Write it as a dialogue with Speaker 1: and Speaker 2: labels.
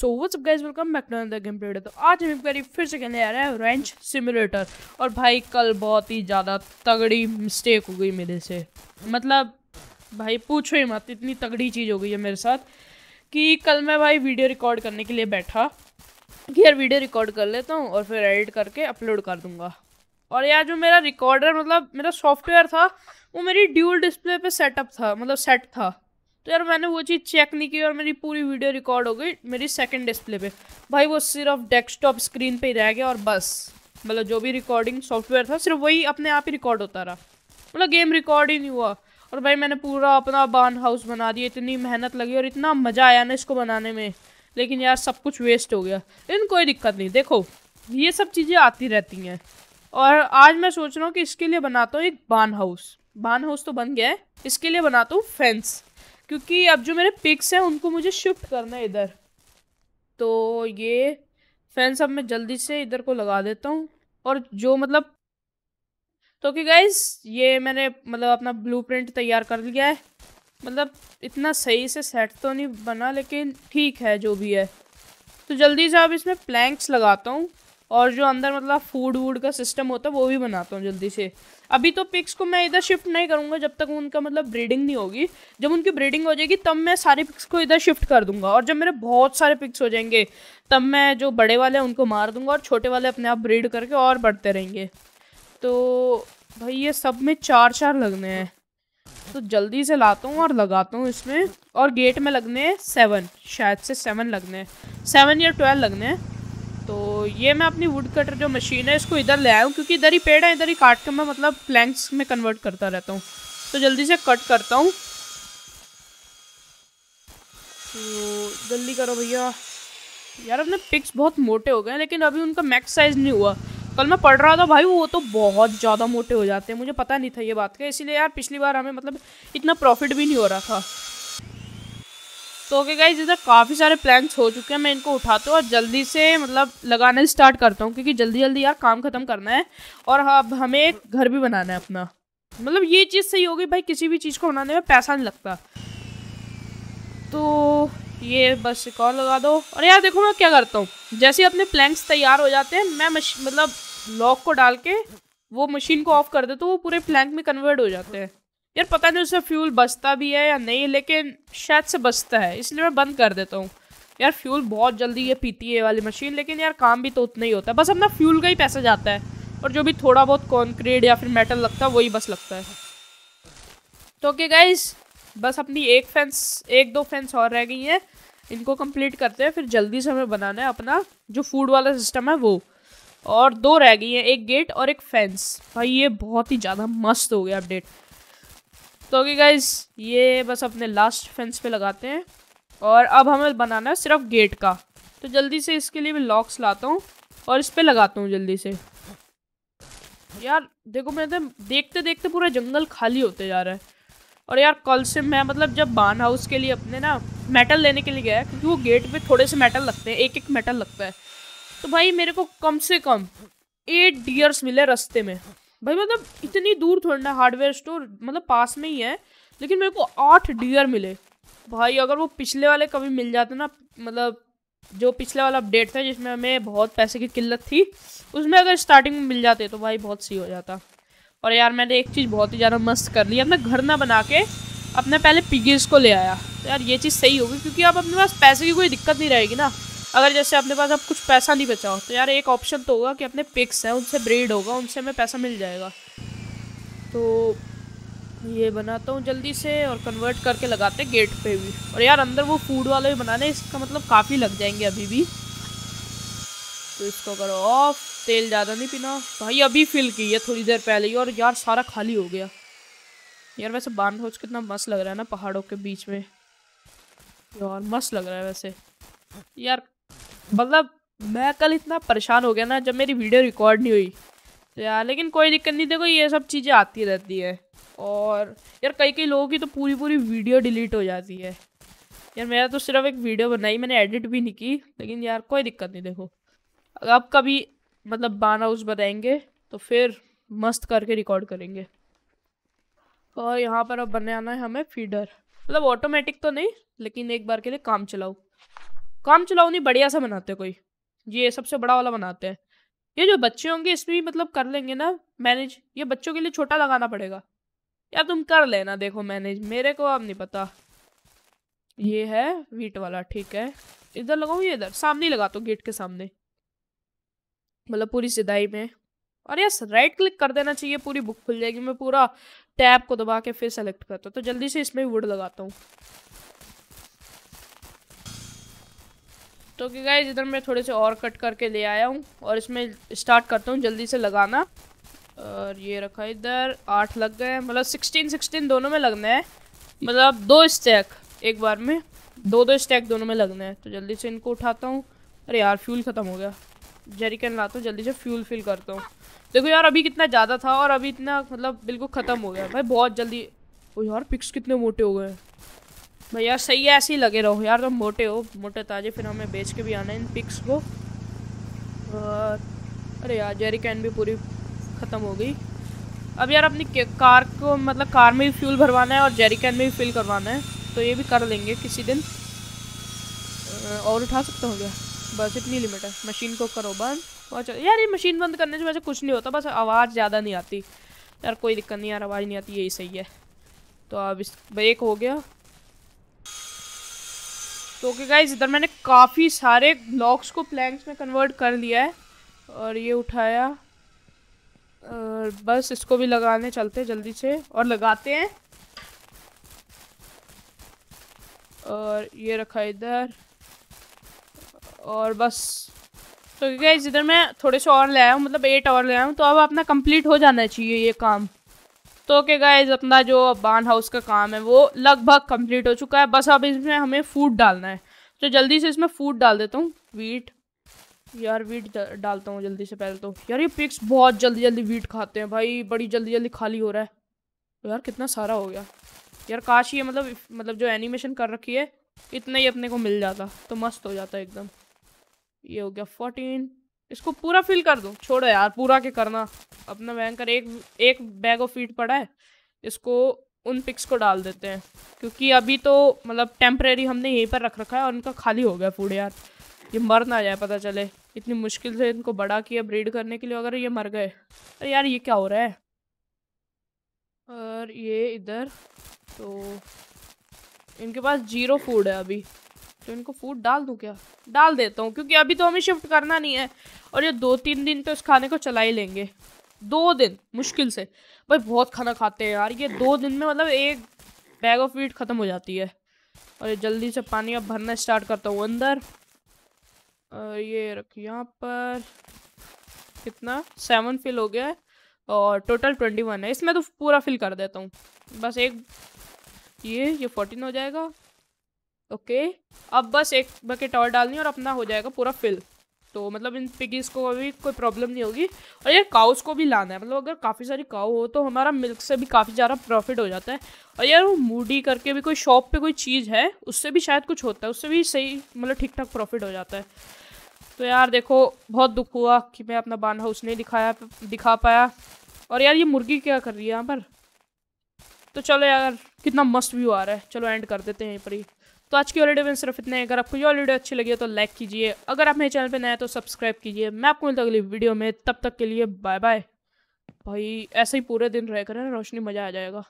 Speaker 1: सो वो up guys welcome back to another gameplay तो आज हम करीब फिर से कहने आ रहे हैं रेंच सिमुलेटर और भाई कल बहुत ही ज़्यादा तगड़ी मिस्टेक हो गई मेरे से मतलब भाई पूछो ही मत इतनी तगड़ी चीज़ हो गई है मेरे साथ कि कल मैं भाई वीडियो रिकॉर्ड करने के लिए बैठा कि यार वीडियो रिकॉर्ड कर लेता हूँ और फिर एडिट करके अपलोड कर दूँगा और यार जो मेरा रिकॉर्डर मतलब मेरा सॉफ्टवेयर था वो मेरी ड्यूल डिस्प्ले पर सेटअप था मतलब सेट था तो यार मैंने वो चीज़ चेक नहीं की और मेरी पूरी वीडियो रिकॉर्ड हो गई मेरी सेकंड डिस्प्ले पे भाई वो सिर्फ डेस्कटॉप स्क्रीन पे ही रह गया और बस मतलब जो भी रिकॉर्डिंग सॉफ्टवेयर था सिर्फ वही अपने आप ही रिकॉर्ड होता रहा मतलब गेम रिकॉर्ड ही नहीं हुआ और भाई मैंने पूरा अपना बान हाउस बना दिया इतनी मेहनत लगी और इतना मज़ा आया ना इसको बनाने में लेकिन यार सब कुछ वेस्ट हो गया लेकिन कोई दिक्कत नहीं देखो ये सब चीज़ें आती रहती हैं और आज मैं सोच रहा हूँ कि इसके लिए बनाता हूँ एक बान हाउस बान हाउस तो बन गया है इसके लिए बनाता हूँ फेंस क्योंकि अब जो मेरे पिक्स हैं उनको मुझे शिफ्ट करना है इधर तो ये फैंस अब मैं जल्दी से इधर को लगा देता हूँ और जो मतलब तो कि गाइज ये मैंने मतलब अपना ब्लूप्रिंट तैयार कर लिया है मतलब इतना सही से सेट तो नहीं बना लेकिन ठीक है जो भी है तो जल्दी से अब इसमें प्लैंक्स लगाता हूँ और जो अंदर मतलब फूड वूड का सिस्टम होता है वो भी बनाता हूँ जल्दी से अभी तो पिक्स को मैं इधर शिफ्ट नहीं करूँगा जब तक उनका मतलब ब्रीडिंग नहीं होगी जब उनकी ब्रीडिंग हो जाएगी तब मैं सारे पिक्स को इधर शिफ्ट कर दूंगा और जब मेरे बहुत सारे पिक्स हो जाएंगे तब मैं जो बड़े वाले हैं उनको मार दूंगा और छोटे वाले अपने आप ब्रीड करके और बढ़ते रहेंगे तो भाई ये सब में चार चार लगने हैं तो जल्दी से लाता हूँ और लगाता हूँ इसमें और गेट में लगने हैं सेवन शायद से सेवन लगने हैं सेवन या ट्वेल्व लगने हैं तो ये मैं अपनी वुड कटर जो मशीन है इसको इधर ले आया हूँ क्योंकि इधर ही पेड़ है इधर ही काट के मैं मतलब प्लैंक्स में कन्वर्ट करता रहता हूँ तो जल्दी से कट करता हूँ तो जल्दी करो भैया यार अपने पिक्स बहुत मोटे हो गए हैं लेकिन अभी उनका मैक्स साइज़ नहीं हुआ कल मैं पढ़ रहा था भाई वो तो बहुत ज़्यादा मोटे हो जाते हैं मुझे पता नहीं था ये बात का इसीलिए यार पिछली बार हमें मतलब इतना प्रॉफिट भी नहीं हो रहा था तो ओके गाइज इधर काफ़ी सारे प्लैंक्स हो चुके हैं मैं इनको उठाता हूँ और जल्दी से मतलब लगाना स्टार्ट करता हूँ क्योंकि जल्दी जल्दी यार काम ख़त्म करना है और अब हमें एक घर भी बनाना है अपना मतलब ये चीज़ सही होगी भाई किसी भी चीज़ को बनाने में पैसा नहीं लगता तो ये बस एक और लगा दो और यार देखो मैं क्या करता हूँ जैसे अपने प्लैंक्स तैयार हो जाते हैं मैं मतलब लॉक को डाल के वो मशीन को ऑफ कर देता तो हूँ वो पूरे प्लैंक में कन्वर्ट हो जाते हैं यार पता नहीं उससे फ्यूल बचता भी है या नहीं लेकिन शायद से बचता है इसलिए मैं बंद कर देता हूँ यार फ्यूल बहुत जल्दी ये पीती है वाली मशीन लेकिन यार काम भी तो उतना ही होता है बस अपना फ्यूल का ही पैसा जाता है और जो भी थोड़ा बहुत कॉन्क्रीट या फिर मेटल लगता है वही बस लगता है तो ओके गाइज बस अपनी एक फेंस एक दो फेंस और रह गई हैं इनको कंप्लीट करते हैं फिर जल्दी से हमें बनाना है अपना जो फूड वाला सिस्टम है वो और दो रह गई हैं एक गेट और एक फेंस भाई ये बहुत ही ज़्यादा मस्त हो गया अपडेट तो ओके गाइज ये बस अपने लास्ट फेंस पे लगाते हैं और अब हमें बनाना है सिर्फ गेट का तो जल्दी से इसके लिए मैं लॉक्स लाता हूँ और इस पर लगाता हूँ जल्दी से यार देखो मैं तो देखते देखते पूरा जंगल खाली होते जा रहा है और यार कल से मैं मतलब जब बान हाउस के लिए अपने ना मेटल लेने के लिए गया क्योंकि वो गेट पे थोड़े से मेटल लगते हैं एक एक मेटल लगता है तो भाई मेरे को कम से कम एट डियर्स मिले रस्ते में भाई मतलब इतनी दूर थोड़ा ना हार्डवेयर स्टोर मतलब पास में ही है लेकिन मेरे को आठ डियर मिले भाई अगर वो पिछले वाले कभी मिल जाते ना मतलब जो पिछले वाला अपडेट था जिसमें हमें बहुत पैसे की किल्लत थी उसमें अगर स्टार्टिंग में मिल जाते तो भाई बहुत सही हो जाता और यार मैंने एक चीज़ बहुत ही ज़्यादा मस्त कर ली अपना घर ना बना के अपने पहले पिगीज को ले आया तो यार ये चीज़ सही होगी क्योंकि अब अपने पास पैसे की कोई दिक्कत नहीं रहेगी ना अगर जैसे अपने पास अब कुछ पैसा नहीं बचा तो यार एक ऑप्शन तो होगा कि अपने पिक्स हैं उनसे ब्रेड होगा उनसे हमें पैसा मिल जाएगा तो ये बनाता हूँ जल्दी से और कन्वर्ट करके लगाते हैं गेट पे भी और यार अंदर वो फूड वाले भी बनाने इसका मतलब काफ़ी लग जाएंगे अभी भी तो इसको करो ऑफ तेल ज़्यादा नहीं पीना भाई अभी फिल की है थोड़ी देर पहले ही और यार सारा खाली हो गया यार वैसे बांध हो कितना मस्त लग रहा है ना पहाड़ों के बीच में यार मस्त लग रहा है वैसे यार मतलब मैं कल इतना परेशान हो गया ना जब मेरी वीडियो रिकॉर्ड नहीं हुई तो यार लेकिन कोई दिक्कत नहीं देखो ये सब चीज़ें आती रहती है और यार कई कई लोगों की तो पूरी पूरी वीडियो डिलीट हो जाती है यार मेरा तो सिर्फ एक वीडियो बनाई मैंने एडिट भी नहीं की लेकिन यार कोई दिक्कत नहीं देखो अब कभी मतलब बान हाउस बनाएंगे तो फिर मस्त करके रिकॉर्ड करेंगे और यहाँ पर अब आना है हमें फीडर मतलब ऑटोमेटिक तो नहीं लेकिन एक बार के लिए काम चलाऊ काम चलाओ नहीं बढ़िया सा बनाते कोई ये सबसे बड़ा वाला बनाते हैं ये जो बच्चे होंगे इसमें भी मतलब कर लेंगे ना मैनेज ये बच्चों के लिए छोटा लगाना पड़ेगा यार तुम कर लेना देखो मैनेज मेरे को अब नहीं पता ये है वीट वाला ठीक है इधर लगाओ ये इधर सामने लगा दो तो गेट के सामने मतलब पूरी सिदाई में और यस राइट क्लिक कर देना चाहिए पूरी बुक खुल जाएगी मैं पूरा टैब को दबा के फिर सेलेक्ट करता हूँ तो जल्दी से इसमें वुड लगाता हूँ तो कि गाइज इधर मैं थोड़े से और कट करके ले आया हूँ और इसमें स्टार्ट करता हूँ जल्दी से लगाना और ये रखा इधर आठ लग गए हैं मतलब सिक्सटीन सिक्सटीन दोनों में लगना है मतलब दो स्टैक एक बार में दो दो स्टैक दोनों में लगना है तो जल्दी से इनको उठाता हूँ अरे यार फ्यूल ख़त्म हो गया जेरिकन लाता हूँ जल्दी से फ्यूल फिल करता हूँ देखो यार अभी कितना ज़्यादा था और अभी इतना मतलब बिल्कुल ख़त्म हो गया भाई बहुत जल्दी ओ यार पिक्स कितने मोटे हो गए हैं भैया सही है ऐसे ही लगे रहो यार तुम तो मोटे हो मोटे ताजे फिर हमें बेच के भी आना है इन पिक्स को और अरे यार जेरी कैन भी पूरी ख़त्म हो गई अब यार अपनी कार को मतलब कार में भी फ्यूल भरवाना है और जेरी कैन में भी फिल करवाना है तो ये भी कर लेंगे किसी दिन और उठा सकता हूँ क्या बस इतनी लिमिट है मशीन को करो बंद और चलो यार ये मशीन बंद करने से वैसे कुछ नहीं होता बस आवाज़ ज़्यादा नहीं आती यार कोई दिक्कत नहीं यार आवाज़ नहीं आती यही सही है तो अब इस ब्रेक हो गया तो ओके गाइज इधर मैंने काफ़ी सारे ब्लॉक्स को प्लैंक्स में कन्वर्ट कर लिया है और ये उठाया और बस इसको भी लगाने चलते जल्दी से और लगाते हैं और ये रखा इधर और बस तो गाइज इधर मैं थोड़े से और ले आया हूँ मतलब एट और ले आया हूँ तो अब अपना कंप्लीट हो जाना चाहिए ये काम तो ओके गाइज अपना जो बान हाउस का काम है वो लगभग कंप्लीट हो चुका है बस अब इसमें हमें फूड डालना है तो जल्दी से इसमें फूड डाल देता हूँ वीट यार वीट डालता हूँ जल्दी से पहले तो यार ये पिक्स बहुत जल्दी जल्दी वीट खाते हैं भाई बड़ी जल्दी जल्दी खाली हो रहा है तो यार कितना सारा हो गया यार काश ये मतलब मतलब जो एनिमेशन कर रखी है इतना ही अपने को मिल जाता तो मस्त हो जाता एकदम ये हो गया फोर्टीन इसको पूरा फिल कर दो छोड़ो यार पूरा के करना अपना बैंकर एक एक बैग ऑफ फीट पड़ा है इसको उन पिक्स को डाल देते हैं क्योंकि अभी तो मतलब टेम्प्रेरी हमने यहीं पर रख रखा है और इनका खाली हो गया फूड यार ये मर ना जाए पता चले इतनी मुश्किल से इनको बड़ा किया ब्रीड करने के लिए अगर ये मर गए अरे यार ये क्या हो रहा है और ये इधर तो इनके पास जीरो फूड है अभी तो इनको फूड डाल दूँ क्या डाल देता हूँ क्योंकि अभी तो हमें शिफ्ट करना नहीं है और ये दो तीन दिन तो इस खाने को चला ही लेंगे दो दिन मुश्किल से भाई बहुत खाना खाते हैं यार ये दो दिन में मतलब एक बैग ऑफ वीट ख़त्म हो जाती है और ये जल्दी से पानी अब भरना स्टार्ट करता हूँ अंदर और ये रख यहाँ पर कितना सेवन फिल हो गया है और टोटल ट्वेंटी वन है इसमें तो पूरा फिल कर देता हूँ बस एक ये ये फोर्टीन हो जाएगा ओके अब बस एक बकेट और डालनी और अपना हो जाएगा पूरा फिल तो मतलब इन पिगीज़ को भी कोई प्रॉब्लम नहीं होगी और यार काउस को भी लाना है मतलब अगर काफ़ी सारी काउ हो तो हमारा मिल्क से भी काफ़ी ज़्यादा प्रॉफिट हो जाता है और यार वो मूडी करके भी कोई शॉप पे कोई चीज़ है उससे भी शायद कुछ होता है उससे भी सही मतलब ठीक ठाक प्रॉफिट हो जाता है तो यार देखो बहुत दुख हुआ कि मैं अपना बान हाउस नहीं दिखाया दिखा पाया और यार ये मुर्गी क्या कर रही है यहाँ पर तो चलो यार कितना मस्त व्यू आ रहा है चलो एंड कर देते हैं यहीं पर ही तो आज की वीडियो में सिर्फ इतने अगर आपको ये वीडियो अच्छी लगी है तो लाइक कीजिए अगर आप मेरे चैनल पर नए हैं तो सब्सक्राइब कीजिए मैं आपको मिलता अगली वीडियो में तब तक के लिए बाय बाय भाई ऐसे ही पूरे दिन रह करें रोशनी मज़ा आ जाएगा